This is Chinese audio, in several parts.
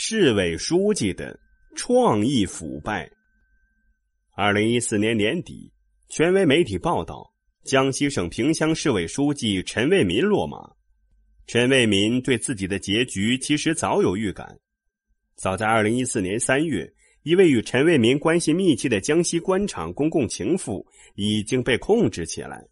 市委书记的创意腐败。二零一四年年底，权威媒体报道，江西省萍乡市委书记陈为民落马。陈为民对自己的结局其实早有预感。早在二零一四年三月，一位与陈为民关系密切的江西官场公共情妇已经被控制起来。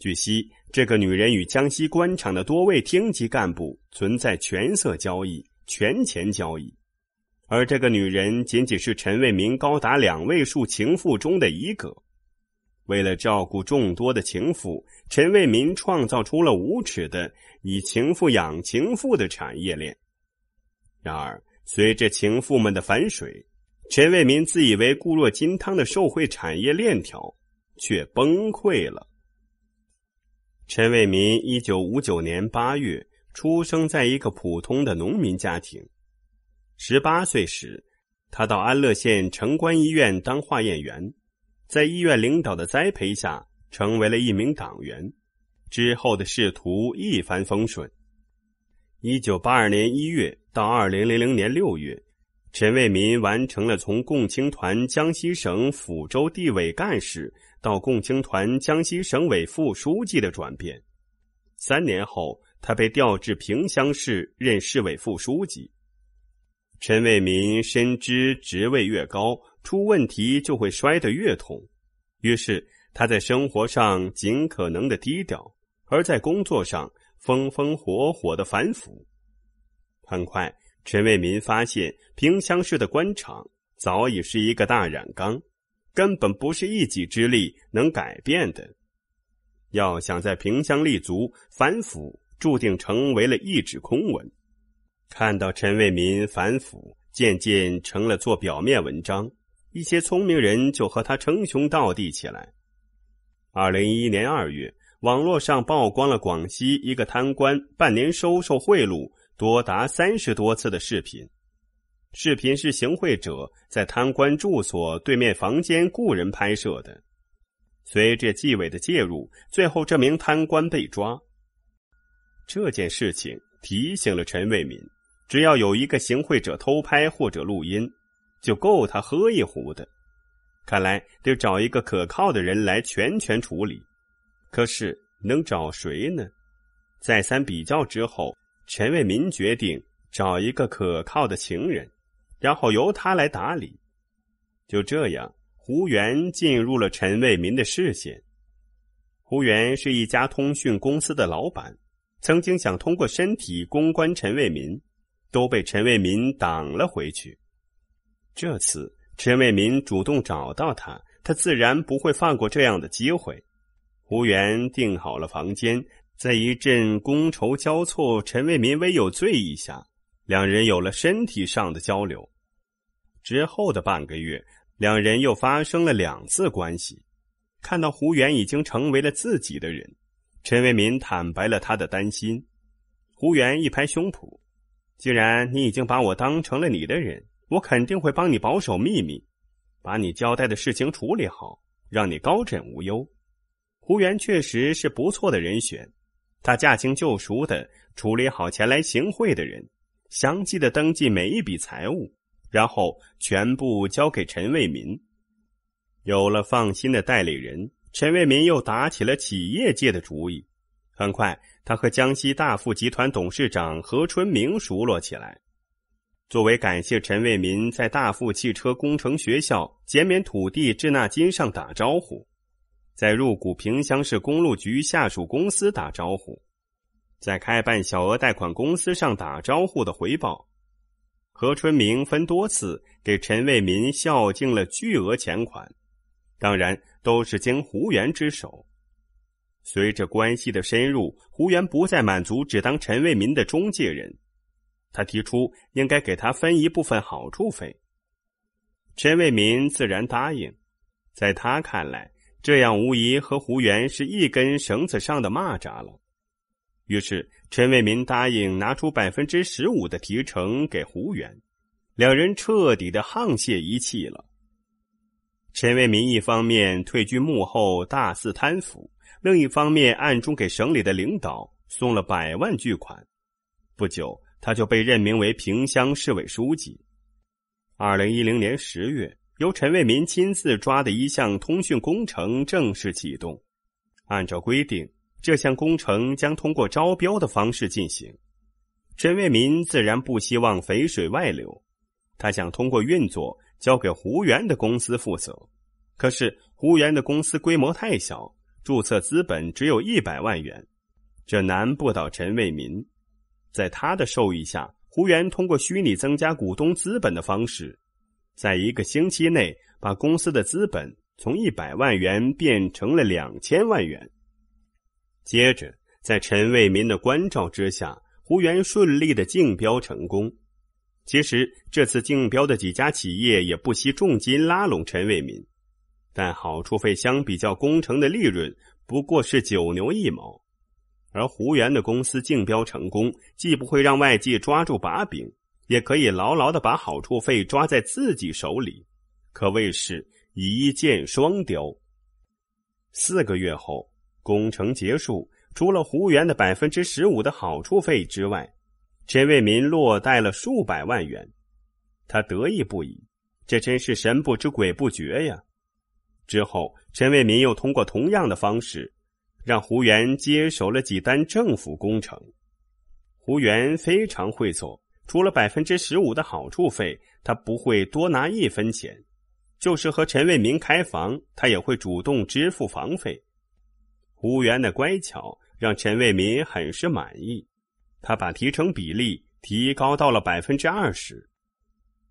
据悉，这个女人与江西官场的多位厅级干部存在权色交易。权钱交易，而这个女人仅仅是陈为民高达两位数情妇中的一个。为了照顾众多的情妇，陈为民创造出了无耻的以情妇养情妇的产业链。然而，随着情妇们的反水，陈为民自以为固若金汤的受贿产业链条却崩溃了。陈为民，一九五九年八月。出生在一个普通的农民家庭。十八岁时，他到安乐县城关医院当化验员，在医院领导的栽培下，成为了一名党员。之后的仕途一帆风顺。一九八二年一月到二零零零年六月，陈为民完成了从共青团江西省抚州地委干事到共青团江西省委副书记的转变。三年后。他被调至萍乡市任市委副书记。陈为民深知，职位越高，出问题就会摔得越痛。于是，他在生活上尽可能的低调，而在工作上风风火火的反腐。很快，陈为民发现，萍乡市的官场早已是一个大染缸，根本不是一己之力能改变的。要想在萍乡立足，反腐。注定成为了一纸空文。看到陈为民反腐渐渐成了做表面文章，一些聪明人就和他称兄道弟起来。二零一一年二月，网络上曝光了广西一个贪官半年收受贿赂多达三十多次的视频。视频是行贿者在贪官住所对面房间雇人拍摄的。随着纪委的介入，最后这名贪官被抓。这件事情提醒了陈为民：只要有一个行贿者偷拍或者录音，就够他喝一壶的。看来得找一个可靠的人来全权处理。可是能找谁呢？再三比较之后，陈为民决定找一个可靠的情人，然后由他来打理。就这样，胡源进入了陈为民的视线。胡源是一家通讯公司的老板。曾经想通过身体公关陈为民，都被陈为民挡了回去。这次陈为民主动找到他，他自然不会放过这样的机会。胡元定好了房间，在一阵觥筹交错、陈为民微有醉意下，两人有了身体上的交流。之后的半个月，两人又发生了两次关系。看到胡元已经成为了自己的人。陈为民坦白了他的担心，胡源一拍胸脯：“既然你已经把我当成了你的人，我肯定会帮你保守秘密，把你交代的事情处理好，让你高枕无忧。”胡元确实是不错的人选，他驾轻就熟的处理好前来行贿的人，详细的登记每一笔财物，然后全部交给陈为民。有了放心的代理人。陈为民又打起了企业界的主意，很快，他和江西大富集团董事长何春明熟络起来。作为感谢陈为民在大富汽车工程学校减免土地滞纳金上打招呼，在入股萍乡市公路局下属公司打招呼，在开办小额贷款公司上打招呼的回报，何春明分多次给陈为民孝敬了巨额钱款。当然都是经胡源之手。随着关系的深入，胡源不再满足只当陈为民的中介人，他提出应该给他分一部分好处费。陈为民自然答应，在他看来，这样无疑和胡源是一根绳子上的蚂蚱了。于是，陈为民答应拿出百分之十五的提成给胡源，两人彻底的沆瀣一气了。陈为民一方面退居幕后大肆贪腐，另一方面暗中给省里的领导送了百万巨款。不久，他就被任命为萍乡市委书记。二零一零年十月，由陈为民亲自抓的一项通讯工程正式启动。按照规定，这项工程将通过招标的方式进行。陈为民自然不希望肥水外流，他想通过运作。交给胡源的公司负责，可是胡源的公司规模太小，注册资本只有一百万元，这难不倒陈为民。在他的授意下，胡源通过虚拟增加股东资本的方式，在一个星期内把公司的资本从一百万元变成了两千万元。接着，在陈为民的关照之下，胡源顺利的竞标成功。其实这次竞标的几家企业也不惜重金拉拢陈为民，但好处费相比较工程的利润不过是九牛一毛。而胡源的公司竞标成功，既不会让外界抓住把柄，也可以牢牢的把好处费抓在自己手里，可谓是一箭双雕。四个月后工程结束，除了胡源的百分之十五的好处费之外。陈为民落袋了数百万元，他得意不已。这真是神不知鬼不觉呀！之后，陈为民又通过同样的方式，让胡元接手了几单政府工程。胡元非常会做，除了百分之十五的好处费，他不会多拿一分钱。就是和陈为民开房，他也会主动支付房费。胡元的乖巧让陈为民很是满意。他把提成比例提高到了百分之二十，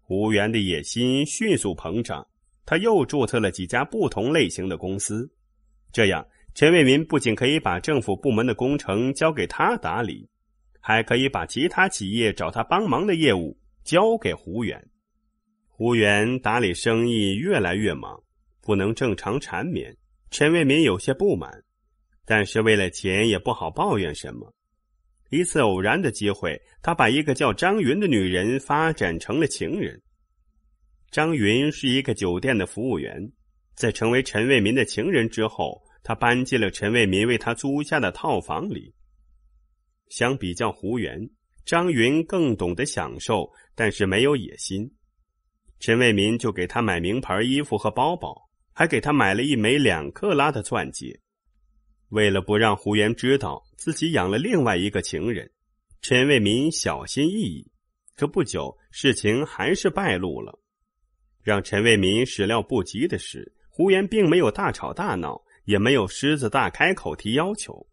胡源的野心迅速膨胀。他又注册了几家不同类型的公司，这样陈为民不仅可以把政府部门的工程交给他打理，还可以把其他企业找他帮忙的业务交给胡源。胡源打理生意越来越忙，不能正常缠绵，陈为民有些不满，但是为了钱也不好抱怨什么。一次偶然的机会，他把一个叫张云的女人发展成了情人。张云是一个酒店的服务员，在成为陈为民的情人之后，他搬进了陈为民为他租下的套房里。相比较胡源，张云更懂得享受，但是没有野心。陈为民就给她买名牌衣服和包包，还给她买了一枚两克拉的钻戒。为了不让胡媛知道自己养了另外一个情人，陈为民小心翼翼。可不久，事情还是败露了。让陈为民始料不及的是，胡媛并没有大吵大闹，也没有狮子大开口提要求。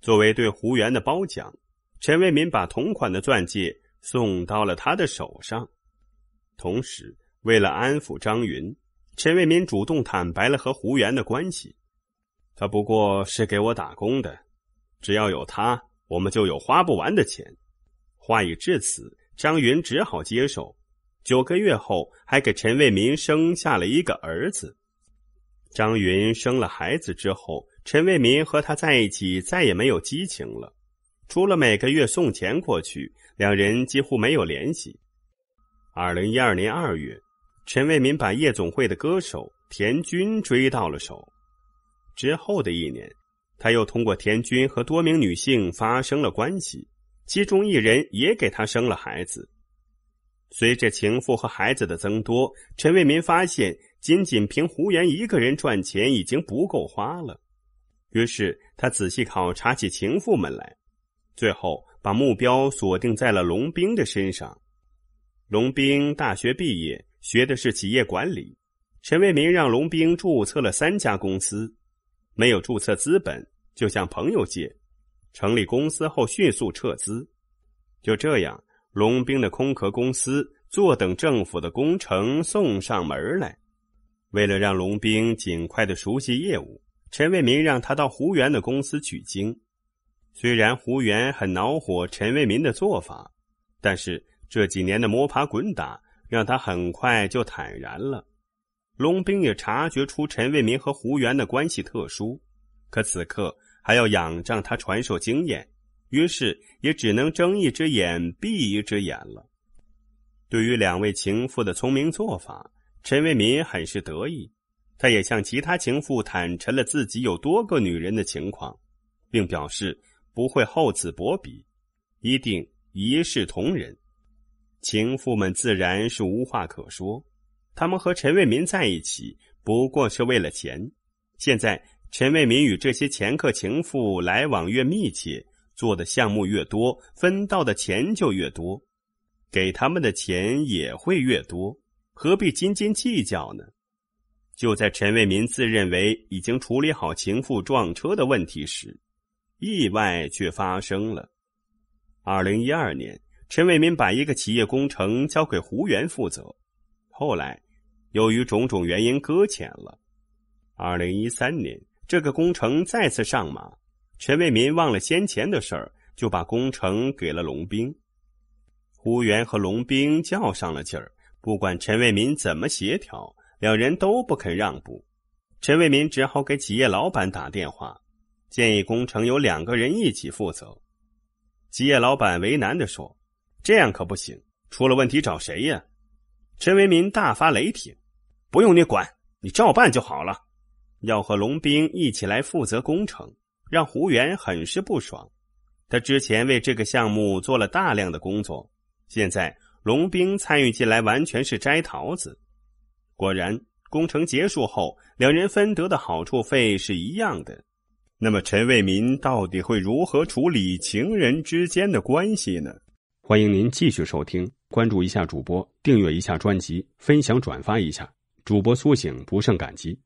作为对胡媛的褒奖，陈为民把同款的钻戒送到了他的手上。同时，为了安抚张云，陈为民主动坦白了和胡媛的关系。他不过是给我打工的，只要有他，我们就有花不完的钱。话已至此，张云只好接受。九个月后，还给陈为民生下了一个儿子。张云生了孩子之后，陈为民和他在一起再也没有激情了，除了每个月送钱过去，两人几乎没有联系。二零一二年二月，陈为民把夜总会的歌手田军追到了手。之后的一年，他又通过田军和多名女性发生了关系，其中一人也给他生了孩子。随着情妇和孩子的增多，陈为民发现仅仅凭胡言一个人赚钱已经不够花了。于是他仔细考察起情妇们来，最后把目标锁定在了龙兵的身上。龙兵大学毕业，学的是企业管理。陈为民让龙兵注册了三家公司。没有注册资本，就向朋友借；成立公司后迅速撤资。就这样，龙兵的空壳公司坐等政府的工程送上门来。为了让龙兵尽快的熟悉业务，陈为民让他到胡源的公司取经。虽然胡源很恼火陈为民的做法，但是这几年的摸爬滚打让他很快就坦然了。龙兵也察觉出陈为民和胡元的关系特殊，可此刻还要仰仗他传授经验，于是也只能睁一只眼闭一只眼了。对于两位情妇的聪明做法，陈为民很是得意。他也向其他情妇坦陈了自己有多个女人的情况，并表示不会厚此薄彼，一定一视同仁。情妇们自然是无话可说。他们和陈为民在一起，不过是为了钱。现在，陈为民与这些前客、情妇来往越密切，做的项目越多，分到的钱就越多，给他们的钱也会越多。何必斤斤计较呢？就在陈为民自认为已经处理好情妇撞车的问题时，意外却发生了。二零一二年，陈为民把一个企业工程交给胡源负责，后来。由于种种原因搁浅了。二零一三年，这个工程再次上马。陈为民忘了先前的事儿，就把工程给了龙兵。胡元和龙兵较上了劲儿，不管陈为民怎么协调，两人都不肯让步。陈为民只好给企业老板打电话，建议工程由两个人一起负责。企业老板为难的说：“这样可不行，出了问题找谁呀？”陈为民大发雷霆。不用你管，你照办就好了。要和龙兵一起来负责工程，让胡媛很是不爽。他之前为这个项目做了大量的工作，现在龙兵参与进来完全是摘桃子。果然，工程结束后，两人分得的好处费是一样的。那么，陈为民到底会如何处理情人之间的关系呢？欢迎您继续收听，关注一下主播，订阅一下专辑，分享转发一下。主播苏醒不胜感激。